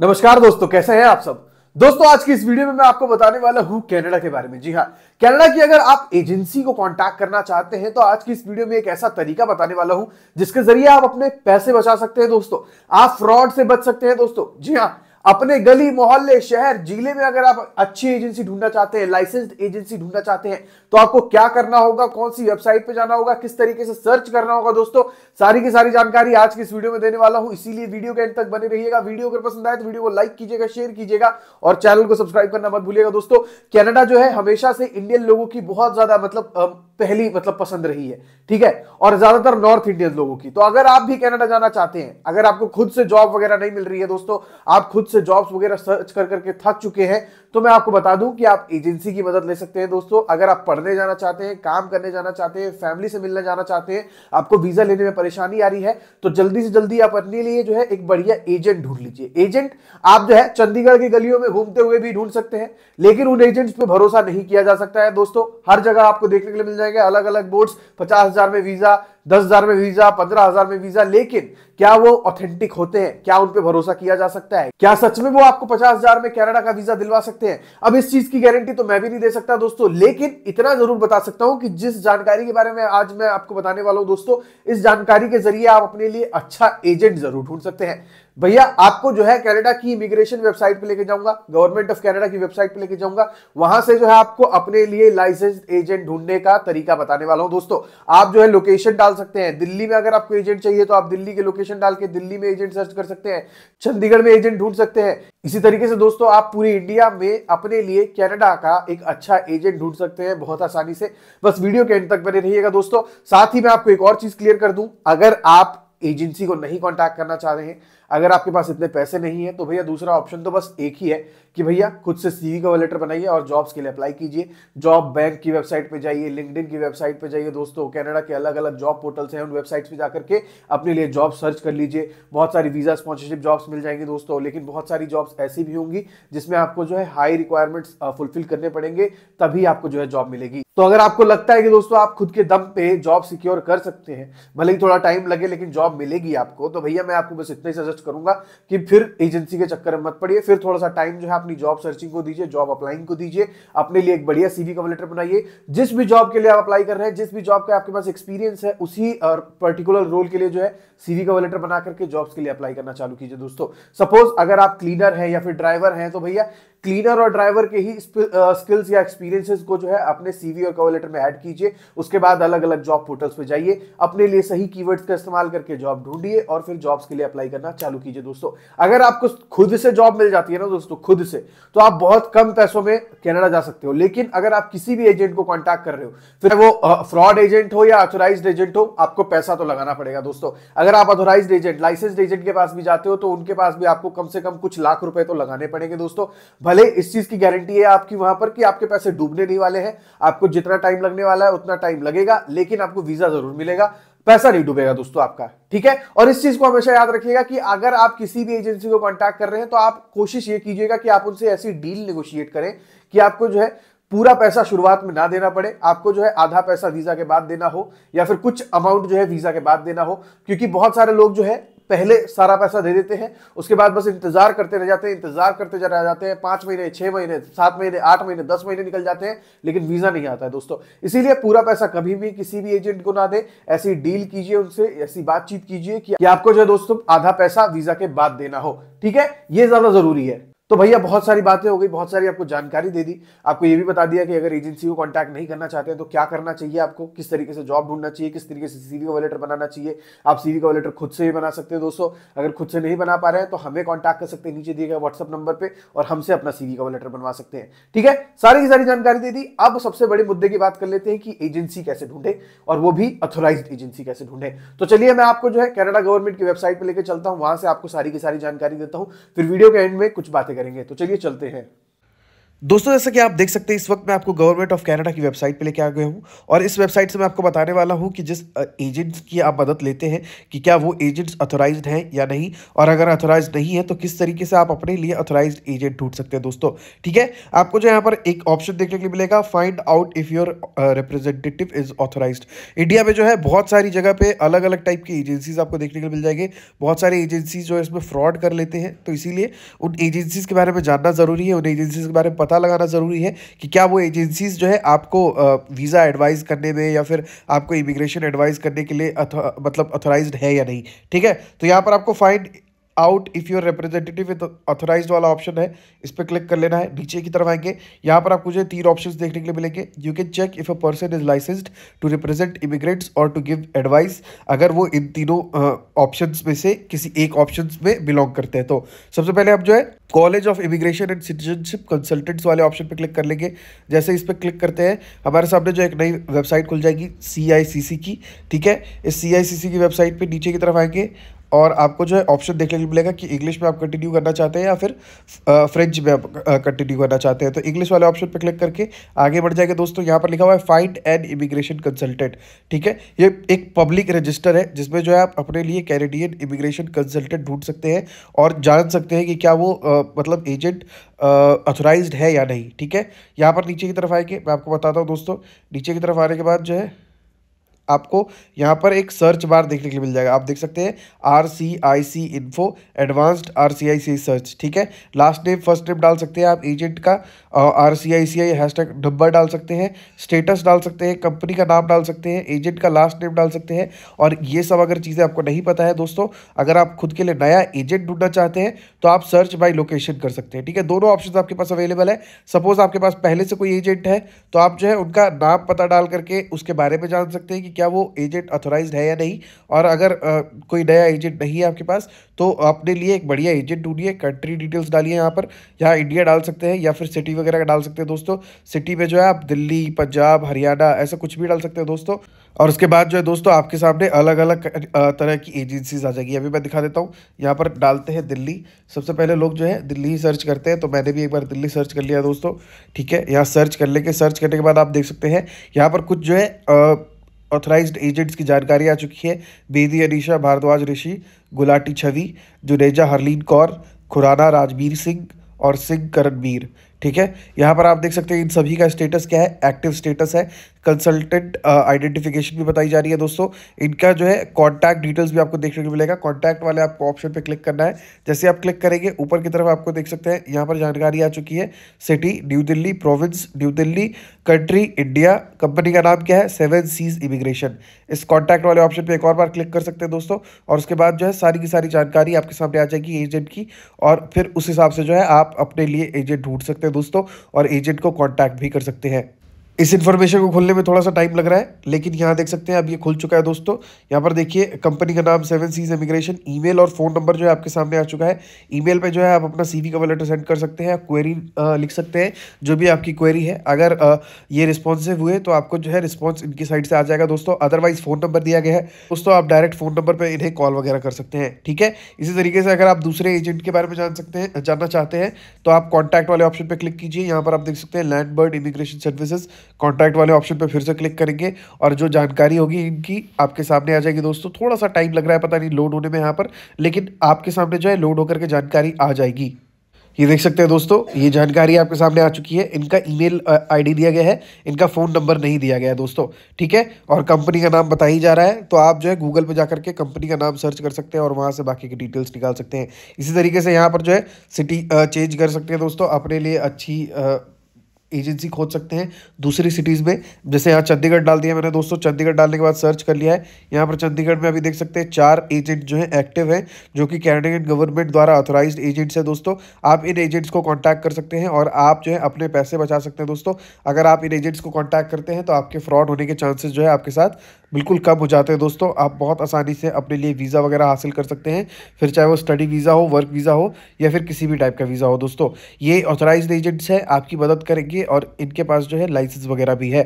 नमस्कार दोस्तों कैसे हैं आप सब दोस्तों आज की इस वीडियो में मैं आपको बताने वाला हूं कनाडा के बारे में जी हाँ कनाडा की अगर आप एजेंसी को कांटेक्ट करना चाहते हैं तो आज की इस वीडियो में एक ऐसा तरीका बताने वाला हूं जिसके जरिए आप अपने पैसे बचा सकते हैं दोस्तों आप फ्रॉड से बच सकते हैं दोस्तों जी हाँ अपने गली मोहल्ले शहर जिले में अगर आप अच्छी एजेंसी ढूंढना चाहते हैं लाइसेंस्ड एजेंसी ढूंढना चाहते हैं तो आपको क्या करना होगा कौन सी वेबसाइट पे जाना होगा किस तरीके से सर्च करना होगा दोस्तों सारी की सारी जानकारी आज की इस वीडियो में देने वाला हूं इसीलिए वीडियो के एंड तक बने रहिएगा वीडियो अगर पसंद आए तो वीडियो को लाइक कीजिएगा शेयर कीजिएगा और चैनल को सब्सक्राइब करना मत भूलिएगा दोस्तों कैनेडा जो है हमेशा से इंडियन लोगों की बहुत ज्यादा मतलब पहली मतलब पसंद रही है ठीक है और ज्यादातर नॉर्थ इंडियन लोगों की तो अगर आप भी कैनेडा जाना चाहते हैं अगर आपको खुद से जॉब वगैरह नहीं मिल रही है दोस्तों आप खुद से से जॉब्स वगैरह सर्च कर करके थक चुके हैं तो मैं आपको बता दूं कि आप एजेंसी की मदद ले सकते हैं दोस्तों अगर आप पढ़ने जाना चाहते हैं काम करने जाना चाहते हैं फैमिली से मिलने जाना चाहते हैं आपको वीजा लेने में परेशानी आ रही है तो जल्दी से जल्दी आप अपने लिए जो है एक बढ़िया एजेंट ढूंढ लीजिए एजेंट आप जो है चंडीगढ़ की गलियों में घूमते हुए भी ढूंढ सकते हैं लेकिन उन एजेंट्स पर भरोसा नहीं किया जा सकता है दोस्तों हर जगह आपको देखने के लिए मिल जाएंगे अलग अलग बोर्ड्स पचास हजार में वीजा दस हजार में वीजा पंद्रह हजार में वीजा लेकिन क्या वो ऑथेंटिक होते हैं क्या उन पर भरोसा किया जा सकता है क्या सच में वो आपको पचास हजार में कैनेडा का वीजा दिलवा सकते हैं सकते हैं अब इस चीज की गारंटी तो मैं भी नहीं दे सकता दोस्तों लेकिन इतना जरूर बता सकता हूं कि जिस जानकारी के बारे में आज मैं आपको बताने वाला हूं दोस्तों इस जानकारी के जरिए आप अपने लिए अच्छा एजेंट जरूर ढूंढ सकते हैं भैया आपको जो है कनाडा की इमिग्रेशन वेबसाइट पे लेके जाऊंगा गवर्नमेंट ऑफ कनाडा की वेबसाइट पे लेके जाऊंगा वहां से जो है आपको अपने लिए लाइसेंस एजेंट ढूंढने का तरीका बताने वाला हूं दोस्तों आप जो है लोकेशन डाल सकते हैं दिल्ली में अगर आपको एजेंट चाहिए तो आप दिल्ली के लोकेशन डाल के दिल्ली में एजेंट सर्च कर सकते हैं चंडीगढ़ में एजेंट ढूंढ सकते हैं इसी तरीके से दोस्तों आप पूरी इंडिया में अपने लिए कैनेडा का एक अच्छा एजेंट ढूंढ सकते हैं बहुत आसानी से बस वीडियो के एंड तक बने रहिएगा दोस्तों साथ ही मैं आपको एक और चीज क्लियर कर दूं अगर आप एजेंसी को नहीं कॉन्टैक्ट करना चाह रहे हैं अगर आपके पास इतने पैसे नहीं है तो भैया दूसरा ऑप्शन तो बस एक ही है कि भैया खुद से सीवी का लेटर बनाइए और जॉब्स के लिए अप्लाई कीजिए जॉब बैंक की वेबसाइट पर जाइए लिंकड की वेबसाइट पर जाइए दोस्तों कैनेडा के अलग अलग जॉब पोर्टल्स हैं उन वेबसाइट्स पर जाकर के अपने लिए जॉब सर्च कर लीजिए बहुत सारी वीजा स्पॉन्सरशिप जॉब्स मिल जाएंगी दोस्तों लेकिन बहुत सारी जॉब्स ऐसी भी होंगी जिसमें आपको जो है हाई रिक्वायरमेंट्स फुलफिल करने पड़ेंगे तभी आपको जो है जॉब मिलेगी तो अगर आपको लगता है कि दोस्तों आप खुद के दम पे जॉब सिक्योर कर सकते हैं भले ही थोड़ा टाइम लगे लेकिन जॉब मिलेगी आपको तो भैया मैं आपको बस इतना ही सजेस्ट सजेस्ट करूंगा कि फिर एजेंसी के चक्कर में मत पड़िए फिर थोड़ा सा टाइम जो है अपनी जॉब सर्चिंग को दीजिए जॉब अप्लाइंग को दीजिए अपने लिए एक बढ़िया सीवी कवर लेटर बनाइए जिस भी जॉब के लिए आप अप्लाई कर रहे हैं जिस भी जॉब का आपके पास एक्सपीरियंस है उसी पर्टिकुलर रोल के लिए जो है सीवी कवर लेटर बना करके जॉब्स के लिए अप्लाई करना चालू कीजिए दोस्तों सपोज अगर आप क्लीनर हैं या फिर ड्राइवर हैं तो भैया क्लीनर और ड्राइवर के ही स्किल्स या एक्सपीरियंसेस को जो है अपने सीवी और कवर लेटर में ऐड कीजिए उसके बाद अलग अलग जॉब पोर्टल्स पे जाइए अपने लिए सही कीवर्ड्स का इस्तेमाल करके जॉब ढूंढिए और फिर जॉब्स के लिए अप्लाई करना चालू कीजिए दोस्तों अगर आपको खुद से जॉब मिल जाती है ना दोस्तों खुद से तो आप बहुत कम पैसों में कैनेडा जा सकते हो लेकिन अगर आप किसी भी एजेंट को कॉन्टैक्ट कर रहे हो फिर वो फ्रॉड एजेंट हो या ऑथोराइज एजेंट हो आपको पैसा तो लगाना पड़ेगा दोस्तों अगर आप ऑथोराइज एजेंट लाइसेंस एजेंट के पास भी जाते हो तो उनके पास भी आपको कम से कम कुछ लाख रुपए तो लगाने पड़ेंगे दोस्तों भले इस चीज की गारंटी है आपकी वहां पर कि आपके पैसे डूबने नहीं वाले हैं आपको जितना टाइम लगने वाला है उतना टाइम लगेगा लेकिन आपको वीजा जरूर मिलेगा पैसा नहीं डूबेगा दोस्तों आपका ठीक है और इस चीज को हमेशा याद रखिएगा कि अगर आप किसी भी एजेंसी को कॉन्टैक्ट कर रहे हैं तो आप कोशिश ये कीजिएगा कि आप उनसे ऐसी डील निगोशिएट करें कि आपको जो है पूरा पैसा शुरुआत में ना देना पड़े आपको जो है आधा पैसा वीजा के बाद देना हो या फिर कुछ अमाउंट जो है वीजा के बाद देना हो क्योंकि बहुत सारे लोग जो है पहले सारा पैसा दे देते हैं उसके बाद बस इंतजार करते रह जाते हैं इंतजार करते रह जाते हैं पांच महीने छह महीने सात महीने आठ महीने दस महीने निकल जाते हैं लेकिन वीज़ा नहीं आता है दोस्तों इसीलिए पूरा पैसा कभी भी किसी भी एजेंट को ना दे ऐसी डील कीजिए उनसे ऐसी बातचीत कीजिए कि आपको जो है दोस्तों आधा पैसा वीज़ा के बाद देना हो ठीक है ये ज़्यादा ज़रूरी है तो भैया बहुत सारी बातें हो गई बहुत सारी आपको जानकारी दे दी आपको ये भी बता दिया कि अगर एजेंसी को कांटेक्ट नहीं करना चाहते हैं तो क्या करना चाहिए आपको किस तरीके से जॉब ढूंढना चाहिए किस तरीके से सीवी का लेटर बनाना चाहिए आप सीवी का लेटर खुद से ही बना सकते हैं दोस्तों अगर खुद से नहीं बना पा रहे हैं तो हमें कॉन्टैक्ट कर सकते हैं नीचे दिए गए व्हाट्सअप नंबर पर और हमसे अपना सीवी का लेटर बनवा सकते हैं ठीक है सारी की सारी जानकारी दे दी अब सबसे बड़े मुद्दे की बात कर लेते हैं कि एजेंसी कैसे ढूंढे और वो भी अथोराइज एजेंसी कैसे ढूंढे तो चलिए मैं आपको जो है कैनेडा गवर्नमेंट की वेबसाइट पर लेकर चलता हूँ वहां से आपको सारी की सारी जानकारी देता हूँ फिर वीडियो के एंड में कुछ बातें करेंगे तो चलिए चलते हैं दोस्तों जैसा कि आप देख सकते हैं इस वक्त मैं आपको गवर्नमेंट ऑफ कनाडा की वेबसाइट पे लेके आ गया हूँ और इस वेबसाइट से मैं आपको बताने वाला हूँ कि जिस एजेंट्स की आप मदद लेते हैं कि क्या वो एजेंट्स अथोराइज हैं या नहीं और अगर अथोराइज नहीं है तो किस तरीके से आप अपने लिए अथोराइज एजेंट ढूंढ सकते हैं दोस्तों ठीक है आपको जो यहाँ पर एक ऑप्शन देखने के लिए मिलेगा find out if your representative is authorise India में जो है बहुत सारी जगह पर अलग अलग टाइप की एजेंसीज आपको देखने के लिए मिल जाएंगे बहुत सारी एजेंसीज जो है इसमें फ्रॉड कर लेते हैं तो इसीलिए उन एजेंसीज के बारे में जानना ज़रूरी है उन एजेंसीज के बारे में पता लगाना ज़रूरी है कि क्या वो एजेंसीज़ जो है आपको वीज़ा एडवाइज़ करने में या फिर आपको इमिग्रेशन एडवाइज़ करने के लिए अथ, मतलब अथोराइज है या नहीं ठीक है तो यहाँ पर आपको find out if your representative with authorise वाला ऑप्शन है इस पर क्लिक कर लेना है नीचे की तरफ आएंगे यहाँ पर आपको जो है तीन ऑप्शन देखने के लिए मिलेंगे you can check if a person is licensed to represent immigrants और टू गिव एडवाइस अगर वो इन तीनों ऑप्शन में से किसी एक ऑप्शन में बिलोंग करते हैं तो सबसे पहले आप जो है college of immigration and citizenship consultants वाले ऑप्शन पर क्लिक कर लेंगे जैसे इस पर क्लिक करते हैं हमारे सामने जो एक नई वेबसाइट खुल जाएगी सी की ठीक है इस सी की वेबसाइट पर नीचे की तरफ आएंगे और आपको जो है ऑप्शन देखने को मिलेगा कि इंग्लिश में आप कंटिन्यू करना चाहते हैं या फिर फ्रेंच में आप कंटिन्यू करना चाहते हैं तो इंग्लिश वाले ऑप्शन पर क्लिक करके आगे बढ़ जाएंगे दोस्तों यहाँ पर लिखा हुआ है फाइंड एन इमिग्रेशन कंसल्टेंट ठीक है ये एक पब्लिक रजिस्टर है जिसमें जो है आप अपने लिए कैनेडियन इमिग्रेशन कंसल्टेंट ढूंढ सकते हैं और जान सकते हैं कि क्या वो आ, मतलब एजेंट ऑथोराइज है या नहीं ठीक है यहाँ पर नीचे की तरफ आएंगे मैं आपको बताता हूँ दोस्तों नीचे की तरफ आने के बाद जो है आपको यहाँ पर एक सर्च बार देखने के लिए मिल जाएगा आप देख सकते हैं R C I C info advanced R C I C search ठीक है लास्ट नेम फर्स्ट नेम डाल सकते हैं आप एजेंट का R C I C I hashtag number डाल सकते हैं स्टेटस डाल सकते हैं कंपनी का नाम डाल सकते हैं एजेंट का लास्ट नेम डाल सकते हैं और ये सब अगर चीज़ें आपको नहीं पता है दोस्तों अगर आप खुद के लिए नया एजेंट ढूंढना चाहते हैं तो आप सर्च बाई लोकेशन कर सकते हैं ठीक है दोनों ऑप्शन आपके पास अवेलेबल है सपोज आपके पास पहले से कोई एजेंट है तो आप जो है उनका नाम पता डाल करके उसके बारे में जान सकते हैं कि क्या वो एजेंट ऑथोराइज है या नहीं और अगर आ, कोई नया एजेंट नहीं है आपके पास तो अपने लिए एक बढ़िया एजेंट ढूंढिए कंट्री डिटेल्स डालिए यहाँ पर यहाँ इंडिया डाल सकते हैं या फिर सिटी वगैरह डाल सकते हैं दोस्तों सिटी में जो है आप दिल्ली पंजाब हरियाणा ऐसा कुछ भी डाल सकते हैं दोस्तों और उसके बाद जो है दोस्तों आपके सामने अलग अलग तरह की एजेंसीज आ जाएगी अभी मैं दिखा देता हूँ यहाँ पर डालते हैं दिल्ली सबसे पहले लोग जो है दिल्ली ही सर्च करते हैं तो मैंने भी एक बार दिल्ली सर्च कर लिया दोस्तों ठीक है यहाँ सर्च कर लेंगे सर्च करने के बाद आप देख सकते हैं यहाँ पर कुछ जो है आ, ऑथराइज्ड एजेंट्स की जानकारी आ चुकी है बेदी अनिशा भारद्वाज ऋषि गुलाटी छवि जुनेजा हरलीन कौर खुराना राजवीर सिंह और सिंह करणवीर ठीक है यहाँ पर आप देख सकते हैं इन सभी का स्टेटस क्या है एक्टिव स्टेटस है कंसल्टेंट आइडेंटिफिकेशन uh, भी बताई जा रही है दोस्तों इनका जो है कॉन्टैक्ट डिटेल्स भी आपको देखने को मिलेगा कॉन्टैक्ट वाले आपको ऑप्शन पर क्लिक करना है जैसे आप क्लिक करेंगे ऊपर की तरफ आपको देख सकते हैं यहाँ पर जानकारी आ चुकी है city New Delhi province New Delhi country India company का नाम क्या है सेवन सीज इमिग्रेशन इस कॉन्टैक्ट वाले ऑप्शन पर एक और बार क्लिक कर सकते हैं दोस्तों और उसके बाद जो है सारी की सारी जानकारी आपके सामने आ जाएगी एजेंट की और फिर उस हिसाब से जो है आप अपने लिए एजेंट ढूंढ सकते हैं दोस्तों और एजेंट को कॉन्टैक्ट भी कर सकते हैं इस इन्फॉर्मेशन को खोलने में थोड़ा सा टाइम लग रहा है लेकिन यहाँ देख सकते हैं अब ये खुल चुका है दोस्तों यहाँ पर देखिए कंपनी का नाम सेवन सीज इमिग्रेशन ईमेल और फोन नंबर जो है आपके सामने आ चुका है ईमेल पे जो है आप अपना सीवी कवर लेटर सेंड कर सकते हैं क्वेरी लिख सकते हैं जो भी आपकी क्वेरी है अगर ये रिस्पॉन्सिव हुए तो आपको जो है रिस्पॉन्स इनकी साइड से आ जाएगा दोस्तों अदरवाइज फ़ोन नंबर दिया गया है दोस्तों आप डायरेक्ट फ़ोन नंबर पर इन्हें कॉल वगैरह कर सकते हैं ठीक है इसी तरीके से अगर आप दूसरे एजेंट के बारे में जान सकते हैं जानना चाहते हैं तो आप कॉन्टैक्ट वाले ऑप्शन पर क्लिक कीजिए यहाँ पर आप देख सकते हैं land bird immigration services contract वाले ऑप्शन पर फिर से क्लिक करेंगे और जो जानकारी होगी इनकी आपके सामने आ जाएगी दोस्तों थोड़ा सा टाइम लग रहा है पता नहीं लोड होने में यहाँ पर लेकिन आपके सामने जो है लोड होकर के जानकारी आ जाएगी ये देख सकते हैं दोस्तों ये जानकारी आपके सामने आ चुकी है इनका ईमेल आईडी दिया गया है इनका फ़ोन नंबर नहीं दिया गया है दोस्तों ठीक है और कंपनी का नाम बताया जा रहा है तो आप जो है गूगल पे जाकर के कंपनी का नाम सर्च कर सकते हैं और वहाँ से बाकी की डिटेल्स निकाल सकते हैं इसी तरीके से यहाँ पर जो है सिटी चेंज कर सकते हैं दोस्तों अपने लिए अच्छी आ, एजेंसी खोज सकते हैं दूसरी सिटीज़ में जैसे यहाँ चंडीगढ़ डाल दिया मैंने दोस्तों चंडीगढ़ डालने के बाद सर्च कर लिया है यहाँ पर चंडीगढ़ में अभी देख सकते हैं चार एजेंट जो है एक्टिव हैं जो कि कैनेडियन गवर्नमेंट द्वारा ऑथोराइज एजेंट्स हैं दोस्तों आप इन एजेंट्स को कॉन्टैक्ट कर सकते हैं और आप जो है अपने पैसे बचा सकते हैं दोस्तों अगर आप इन एजेंट्स को कॉन्टैक्ट करते हैं तो आपके फ्रॉड होने के चांसेस जो है आपके साथ बिल्कुल कम हो जाते हैं दोस्तों आप बहुत आसानी से अपने लिए वीज़ा वगैरह हासिल कर सकते हैं फिर चाहे वो स्टडी वीज़ा हो वर्क वीज़ा हो या फिर किसी भी टाइप का वीज़ा हो दोस्तों ये ऑथराइज एजेंट्स हैं आपकी मदद करेंगे और इनके पास जो है लाइसेंस वगैरह भी है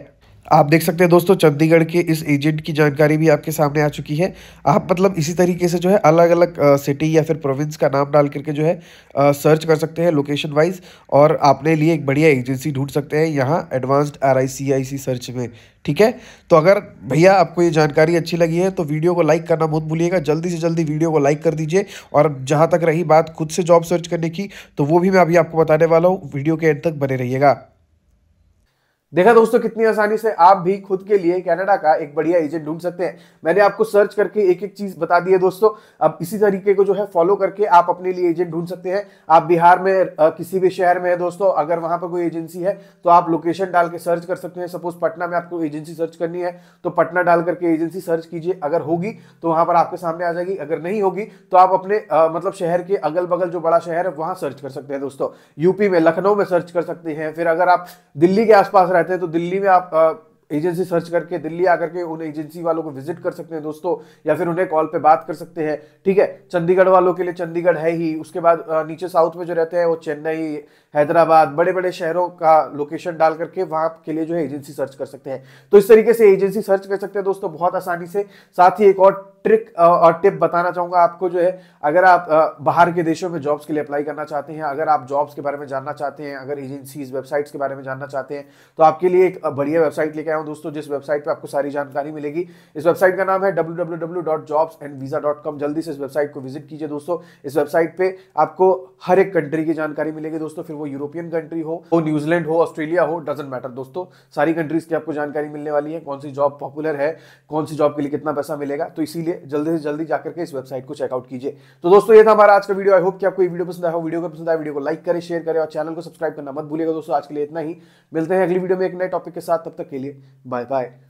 आप देख सकते हैं दोस्तों चंडीगढ़ के इस एजेंट की जानकारी भी आपके सामने आ चुकी है आप मतलब इसी तरीके से जो है अलग अलग सिटी या फिर प्रोविंस का नाम डाल करके जो है आ, सर्च कर सकते हैं लोकेशन वाइज और अपने लिए एक बढ़िया एजेंसी ढूंढ सकते हैं यहाँ advanced R I C I C search में ठीक है तो अगर भैया आपको ये जानकारी अच्छी लगी है तो वीडियो को लाइक करना मत भूलिएगा जल्दी से जल्दी वीडियो को लाइक कर दीजिए और जहाँ तक रही बात खुद से जॉब सर्च करने की तो वो भी मैं अभी आपको बताने वाला हूँ वीडियो के एंड तक बने रहिएगा देखा दोस्तों कितनी आसानी से आप भी खुद के लिए कनाडा का एक बढ़िया एजेंट ढूंढ सकते हैं मैंने आपको सर्च करके एक एक चीज बता दी है दोस्तों अब इसी तरीके को जो है फॉलो करके आप अपने लिए एजेंट ढूंढ सकते हैं आप बिहार में किसी भी शहर में है दोस्तों अगर वहां पर कोई एजेंसी है तो आप लोकेशन डाल के सर्च कर सकते हैं सपोज पटना में आपको एजेंसी सर्च करनी है तो पटना डाल करके एजेंसी सर्च कीजिए अगर होगी तो वहां पर आपके सामने आ जाएगी अगर नहीं होगी तो आप अपने मतलब शहर के अगल बगल जो बड़ा शहर है वहां सर्च कर सकते हैं दोस्तों यूपी में लखनऊ में सर्च कर सकते हैं फिर अगर आप दिल्ली के आसपास रहते हैं तो दिल्ली में आप आ, एजेंसी सर्च करके दिल्ली आकर के उन एजेंसी वालों को विजिट कर सकते हैं दोस्तों या फिर उन्हें कॉल पे बात कर सकते हैं ठीक है चंडीगढ़ वालों के लिए चंडीगढ़ है ही उसके बाद नीचे साउथ में जो रहते हैं वो चेन्नई हैदराबाद बड़े बड़े शहरों का लोकेशन डाल करके वहां के लिए जो है एजेंसी सर्च कर सकते हैं तो इस तरीके से एजेंसी सर्च कर सकते हैं दोस्तों बहुत आसानी से साथ ही एक और ट्रिक और टिप बताना चाहूंगा आपको जो है अगर आप बाहर के देशों में जॉब्स के लिए अप्लाई करना चाहते हैं अगर आप जॉब्स के बारे में जानना चाहते हैं अगर एजेंसीज वेबसाइट्स के बारे में जानना चाहते हैं तो आपके लिए एक बढ़िया वेबसाइट लेके आया हूं दोस्तों जिस वेबसाइट पर आपको सारी जानकारी मिलेगी इस वेबसाइट का नाम है डब्ल्यू जल्दी से इस वेबसाइट को विजिट कीजिए दोस्तों इस वेबसाइट पर आपको हर एक कंट्री की जानकारी मिलेगी दोस्तों फिर वो यूरोपियन कंट्री हो वो न्यूजीलैंड हो ऑस्ट्रेलिया हो डजेंट मैटर दोस्तों सारी कंट्रीज की आपको जानकारी मिलने वाली है कौन सी जॉब पॉपुलर है कौन सी जॉब के लिए कितना पैसा मिलेगा तो इसीलिए लिए जल्दी से जल्दी जाकर के इस वेबसाइट को चेकआउट कीजिए तो दोस्तों ये था हमारा आज का वीडियो आई होप कि आपको ये वीडियो पसंद आया वीडियो को पसंद आया वीडियो को लाइक करें शेयर करें और चैनल को सब्सक्राइब करना मत भूलिएगा दोस्तों आज के लिए इतना ही मिलते हैं अगली वीडियो में एक नए टॉपिक के साथ तब तक के लिए बाय बाय